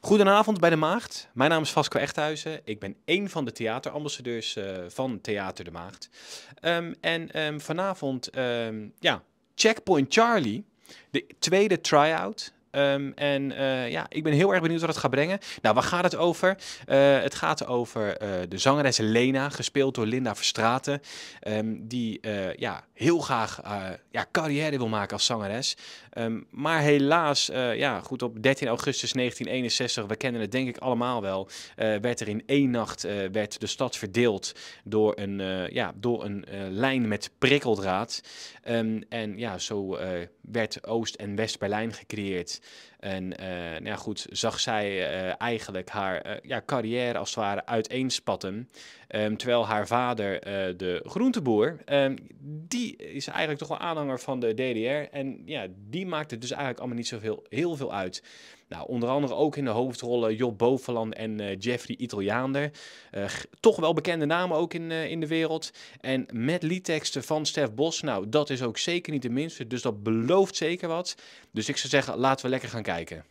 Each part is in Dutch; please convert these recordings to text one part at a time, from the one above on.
Goedenavond bij de Maagd. Mijn naam is Vasco Echthuizen. Ik ben één van de theaterambassadeurs eh, van Theater de Maagd. Ehm, en ehm, vanavond, ehm, ja, Checkpoint Charlie, de tweede try-out Ehm, en eh, ja, ik ben heel erg benieuwd wat het gaat brengen. Nou, waar gaat het over? Eh, het gaat over eh, de zangeres Lena, gespeeld door Linda Verstraten. Ehm, die ja, heel graag ja, carrière wil maken als zangeres. Ehm, maar helaas, ja, goed, op 13 augustus 1961, we kennen het denk ik allemaal wel, werd er in één nacht werd de stad verdeeld door een, ja, door een lijn met prikkeldraad. en ja, zo werd Oost- en West-Berlijn gecreëerd. En eh, nou ja, goed, zag zij eh, eigenlijk haar eh, ja, carrière als het ware uiteenspatten. Ehm, terwijl haar vader, de groenteboer, ehm, die is eigenlijk toch wel aanhanger van de DDR. En ja, die maakte dus eigenlijk allemaal niet zoveel heel veel uit. Nou, onder andere ook in de hoofdrollen Job Bovenland en eh, Jeffrey Italiaander. Eh, toch wel bekende namen ook in, eh, in de wereld. En met liedteksten van Stef Bos, nou, dat is ook zeker niet de minste. Dus dat belooft zeker wat. Dus ik zou zeggen, laten we lekker gaan kijken.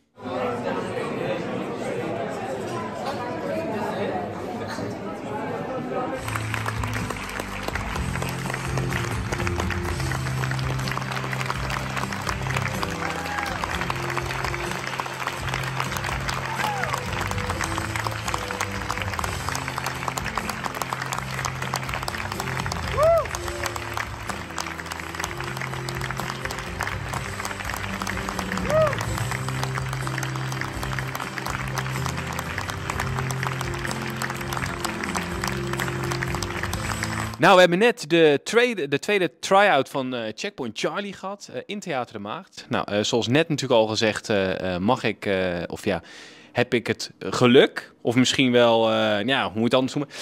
Nou, we hebben net de tweede, de tweede try-out van eh, Checkpoint Charlie gehad eh, in Theater de Maagd. Nou, eh, zoals net natuurlijk al gezegd, mag ik, of ja, heb ik het geluk, of misschien wel, ja, hoe moet het anders noemen?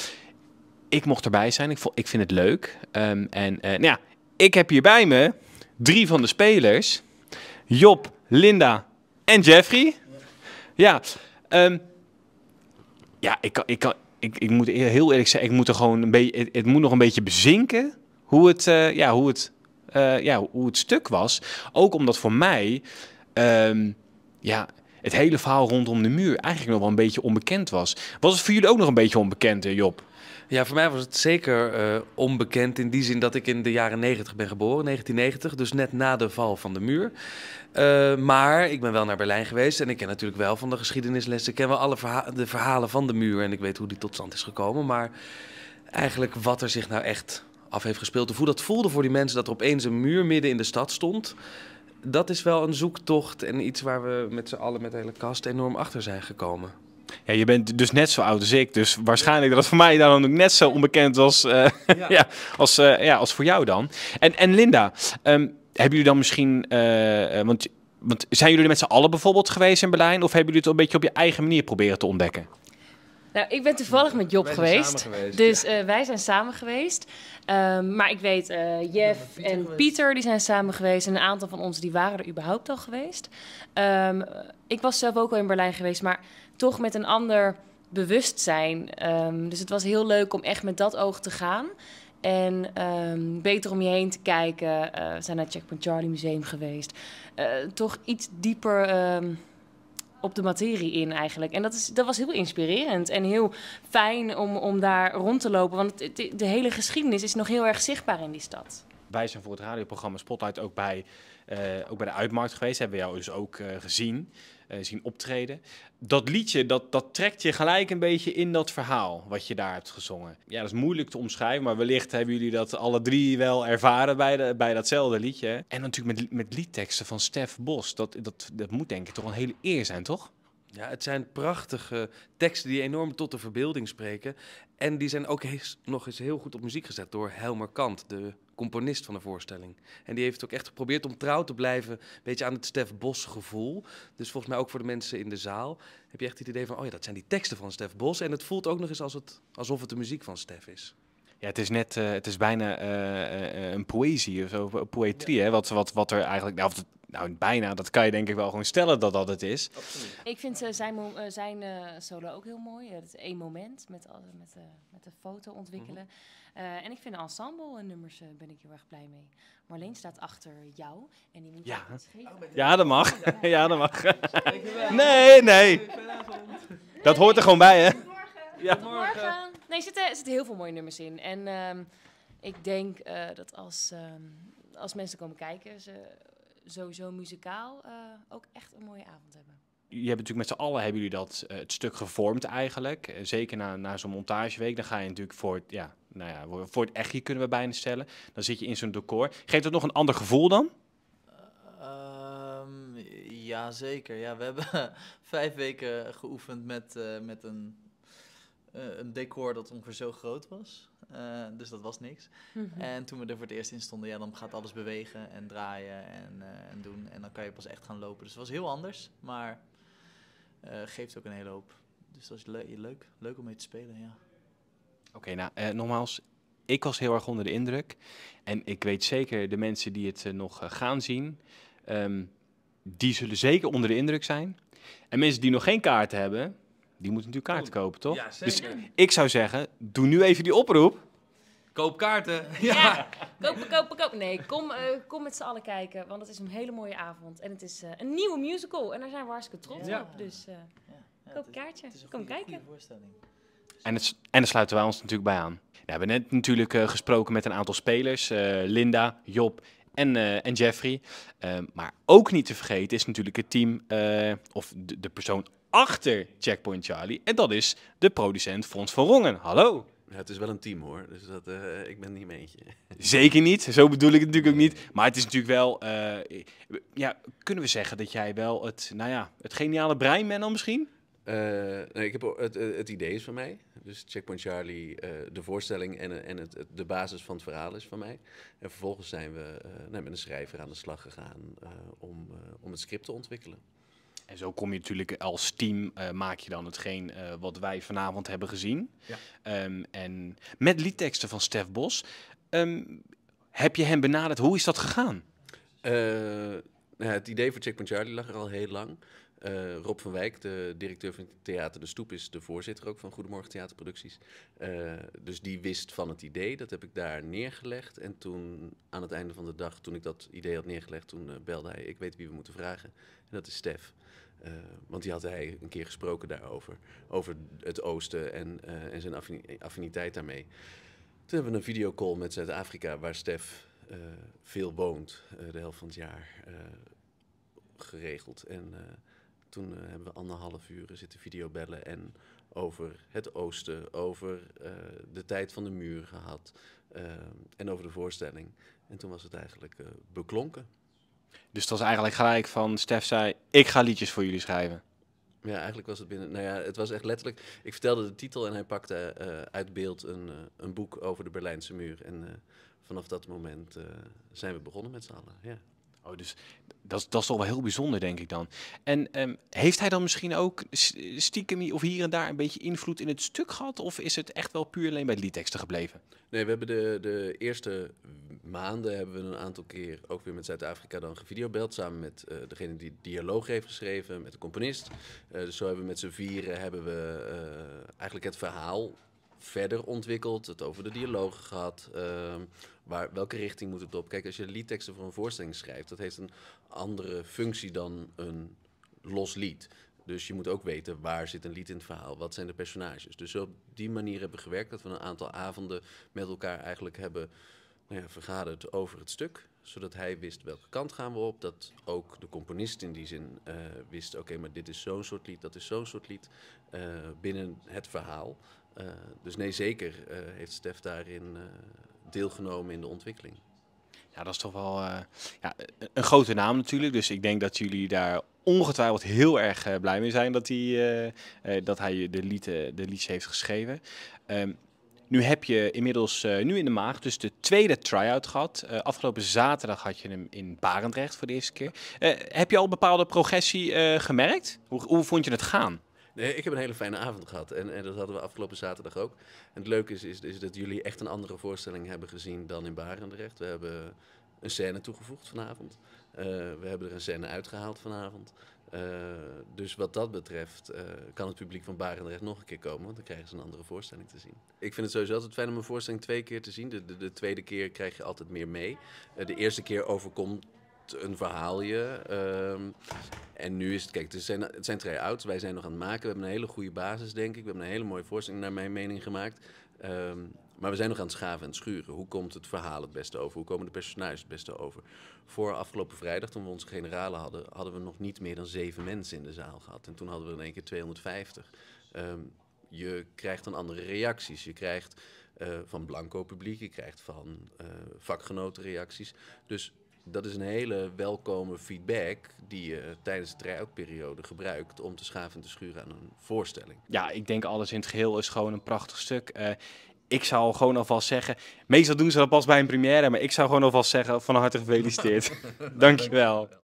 Ik mocht erbij zijn, ik, ik vind het leuk. Ehm, en nou ja, ik heb hier bij me drie van de spelers. Job, Linda en Jeffrey. Ja, ehm, ja ik, ik, kan, ik, ik moet heel eerlijk zeggen, ik moet er gewoon een beetje, het, moet nog een beetje bezinken hoe het, eh, ja, hoe het, eh, ja, hoe het stuk was. Ook omdat voor mij, ehm, ja, het hele verhaal rondom de muur eigenlijk nog wel een beetje onbekend was. Was het voor jullie ook nog een beetje onbekend, eh, Job? Ja, voor mij was het zeker eh, onbekend in die zin dat ik in de jaren 90 ben geboren, 1990, dus net na de val van de muur. Eh, maar ik ben wel naar Berlijn geweest en ik ken natuurlijk wel van de geschiedenislessen. Ik ken wel alle de verhalen van de muur en ik weet hoe die tot stand is gekomen. Maar eigenlijk wat er zich nou echt af heeft gespeeld, of hoe dat voelde voor die mensen dat er opeens een muur midden in de stad stond dat is wel een zoektocht en iets waar we met z'n allen met de hele kast enorm achter zijn gekomen. Ja, je bent dus net zo oud als ik. Dus waarschijnlijk dat voor mij dan ook net zo onbekend was eh, ja. als, eh, ja, als voor jou dan. En, en Linda, ehm, hebben jullie dan misschien... Eh, want, want zijn jullie met z'n allen bijvoorbeeld geweest in Berlijn? Of hebben jullie het een beetje op je eigen manier proberen te ontdekken? Nou, ik ben toevallig met Job geweest, Dus wij zijn samen geweest. Ehm, maar ik weet, uh, Jeff en Pieter die zijn samen geweest. En een aantal van ons die waren er überhaupt al geweest. Ehm, ik was zelf ook al in Berlijn geweest, maar toch met een ander bewustzijn. Ehm, dus het was heel leuk om echt met dat oog te gaan. En ehm, beter om je heen te kijken. Eh, we zijn naar het Checkpoint Charlie Museum geweest. Eh, toch iets dieper ehm, op de materie in eigenlijk. En dat, is, dat was heel inspirerend en heel fijn om, om daar rond te lopen. Want de hele geschiedenis is nog heel erg zichtbaar in die stad. Wij zijn voor het radioprogramma Spotlight ook bij, eh, ook bij de Uitmarkt geweest. Hebben we jou dus ook gezien. Eh, zien optreden. Dat liedje, dat, dat trekt je gelijk een beetje in dat verhaal wat je daar hebt gezongen. Ja, dat is moeilijk te omschrijven, maar wellicht hebben jullie dat alle drie wel ervaren bij, de, bij datzelfde liedje. En natuurlijk met, met liedteksten van Stef Bos. Dat, dat, dat moet denk ik toch een hele eer zijn, toch? Ja, het zijn prachtige teksten die enorm tot de verbeelding spreken. En die zijn ook nog eens heel goed op muziek gezet door Helmer Kant, de componist van de voorstelling. En die heeft ook echt geprobeerd om trouw te blijven, een beetje aan het Stef Bos gevoel. Dus volgens mij ook voor de mensen in de zaal heb je echt het idee van, oh ja, dat zijn die teksten van Stef Bos. En het voelt ook nog eens het, alsof het de muziek van Stef is. Ja, het is net, eh, het is bijna eh, eh, een poëzie of zo, poëtrie, hè? Wat, wat, wat er eigenlijk, nou, nou, bijna. Dat kan je denk ik wel gewoon stellen dat dat het is. Absoluut. Ik vind eh, zijn, eh, zijn eh, solo ook heel mooi. Het is één moment met, met, met de foto ontwikkelen. Mhm. en ik vind ensemble nummers ben ik heel erg blij mee. Marleen staat achter jou en die moet ja. Oh, ja, dat mag. ja, dat mag. nee, nee. Dat hoort er gewoon bij, hè? Ja. Morgen. Nee, er zitten, zitten, heel veel mooie nummers in. En ehm, ik denk dat als, ehm, als mensen komen kijken, ze sowieso muzikaal eh, ook echt een mooie avond hebben je hebt natuurlijk met z'n allen hebben jullie dat eh, het stuk gevormd eigenlijk. Eh, zeker na, na zo'n montageweek. Dan ga je natuurlijk voor het, ja, nou ja, voor het hier kunnen we bijna stellen. Dan zit je in zo'n decor. Geeft dat nog een ander gevoel dan? Ehm, ja, zeker. Ja, we hebben vijf weken geoefend met, met een eh, een decor dat ongeveer zo groot was. Eh, dus dat was niks. Mhm. En toen we er voor het eerst in stonden, ja, dan gaat alles bewegen en draaien en, eh, en doen. En dan kan je pas echt gaan lopen. Dus het was heel anders, maar geeft ook een hele hoop. Dus dat is leuk. Leuk om mee te spelen, ja. Oké, okay, nou, nogmaals, ik was heel erg onder de indruk. En ik weet zeker, de mensen die het nog gaan zien, ehm, die zullen zeker onder de indruk zijn. En mensen die nog geen kaart hebben, die moet natuurlijk kaarten oh, kopen, toch? Ja, dus ik zou zeggen, doe nu even die oproep. Koop kaarten. Ja, koop, koop, kopen, Nee, kom, eh, kom met z'n allen kijken, want het is een hele mooie avond. En het is eh, een nieuwe musical en daar zijn we hartstikke trots op. Dus eh, ja, koop een kaartje, kom kijken. en, het, en dan sluiten wij ons natuurlijk bij aan. we hebben net natuurlijk gesproken met een aantal spelers. Linda, Job en, eh, en Jeffrey. Ehm, maar ook niet te vergeten is natuurlijk het team, eh, of de, de, persoon achter Checkpoint Charlie. En dat is de producent Frans van Rongen. Hallo. het is wel een team hoor, dus dat, eh, ik ben niet mijn eentje. Zeker niet, zo bedoel ik het natuurlijk ook niet. Maar het is natuurlijk wel, ja, kunnen we zeggen dat jij wel het, nou ja, het geniale brein bent dan misschien? Uh, nee, ik heb, het, het, idee is van mij. Dus Checkpoint Charlie, eh, de voorstelling en, eh, en het, de basis van het verhaal is van mij. En vervolgens zijn we nee, met een schrijver aan de slag gegaan om, om het script te ontwikkelen. En zo kom je natuurlijk als team, maak je dan hetgeen wat wij vanavond hebben gezien. Ja. Ehm, en met liedteksten van Stef Bos. Ehm, heb je hem benaderd? Hoe is dat gegaan? Nou, het idee voor Checkpoint Charlie lag er al heel lang. Eh, Rob van Wijk, de directeur van het Theater De Stoep, is de voorzitter ook van Goedemorgen Theaterproducties. Uh, dus die wist van het idee, dat heb ik daar neergelegd. En toen, aan het einde van de dag, toen ik dat idee had neergelegd, toen eh, belde hij, ik weet wie we moeten vragen. En dat is Stef. want die had hij een keer gesproken daarover, over het oosten en, en zijn affiniteit daarmee. Toen hebben we een videocall met Zuid-Afrika, waar Stef veel woont, de helft van het jaar, geregeld. En toen eh, hebben we anderhalf uur zitten videobellen en over het oosten, over eh, de tijd van de muur gehad eh, en over de voorstelling. En toen was het eigenlijk beklonken. Dus het was eigenlijk gelijk van Stef zei, ik ga liedjes voor jullie schrijven. Ja, eigenlijk was het binnen. Nou ja, het was echt letterlijk. Ik vertelde de titel en hij pakte uit beeld een, een boek over de Berlijnse muur. En vanaf dat moment zijn we begonnen met z'n allen. Ja. Oh, dus dat, dat is al wel heel bijzonder, denk ik dan. En ehm, heeft hij dan misschien ook stiekem of hier en daar een beetje invloed in het stuk gehad? Of is het echt wel puur alleen bij de liedteksten gebleven? Nee, we hebben de, de eerste maanden hebben we een aantal keer ook weer met Zuid-Afrika dan gevideobeld. Samen met eh, degene die dialoog heeft geschreven, met de componist. Eh, dus zo hebben we met z'n vieren hebben we eh, eigenlijk het verhaal verder ontwikkeld. Het over de dialoog gehad. Ehm, waar, welke richting moet het op? Kijk, als je liedteksten voor een voorstelling schrijft, dat heeft een andere functie dan een los lied. Dus je moet ook weten waar zit een lied in het verhaal, wat zijn de personages. Dus op die manier hebben we gewerkt dat we een aantal avonden met elkaar eigenlijk hebben nou ja, vergaderd over het stuk. Zodat hij wist welke kant gaan we op. Dat ook de componist in die zin eh, wist, oké, maar dit is zo'n soort lied, dat is zo'n soort lied eh, binnen het verhaal. Eh, dus nee, zeker heeft Stef daarin deelgenomen in de ontwikkeling. Ja, dat is toch wel eh, ja, een grote naam natuurlijk. Dus ik denk dat jullie daar ongetwijfeld heel erg eh, blij mee zijn dat hij, uh, dat hij de, lied, de heeft geschreven. Ehm, nu heb je inmiddels nu in de maag dus de tweede try-out gehad. afgelopen zaterdag had je hem in Barendrecht voor de eerste keer. heb je al een bepaalde progressie gemerkt? Hoe, hoe vond je het gaan? Nee, ik heb een hele fijne avond gehad. En, en dat hadden we afgelopen zaterdag ook. En het leuke is, is, dat jullie echt een andere voorstelling hebben gezien dan in Barendrecht. We hebben een scène toegevoegd vanavond. Eh, we hebben er een scène uitgehaald vanavond. Eh, dus wat dat betreft eh, kan het publiek van Barendrecht nog een keer komen, want dan krijgen ze een andere voorstelling te zien. Ik vind het sowieso altijd fijn om een voorstelling twee keer te zien. De, de, de tweede keer krijg je altijd meer mee. de eerste keer overkomt een verhaalje. Ehm, en nu is het, kijk, het zijn, het zijn try-outs. Wij zijn nog aan het maken. We hebben een hele goede basis, denk ik. We hebben een hele mooie voorstelling, naar mijn mening, gemaakt. Ehm, maar we zijn nog aan het schaven en schuren. Hoe komt het verhaal het beste over? Hoe komen de personages het beste over? Voor afgelopen vrijdag, toen we onze generalen hadden, hadden we nog niet meer dan zeven mensen in de zaal gehad. En toen hadden we in één keer 250. Ehm, je krijgt dan andere reacties. Je krijgt eh, van blanco publiek, je krijgt van eh, vakgenoten reacties. Dus dat is een hele welkome feedback die je tijdens de try-outperiode gebruikt om te schaven en te schuren aan een voorstelling. Ja, ik denk alles in het geheel is gewoon een prachtig stuk. Eh, ik zou gewoon alvast zeggen, meestal doen ze dat pas bij een première, maar ik zou gewoon alvast zeggen van harte gefeliciteerd. Dankjewel.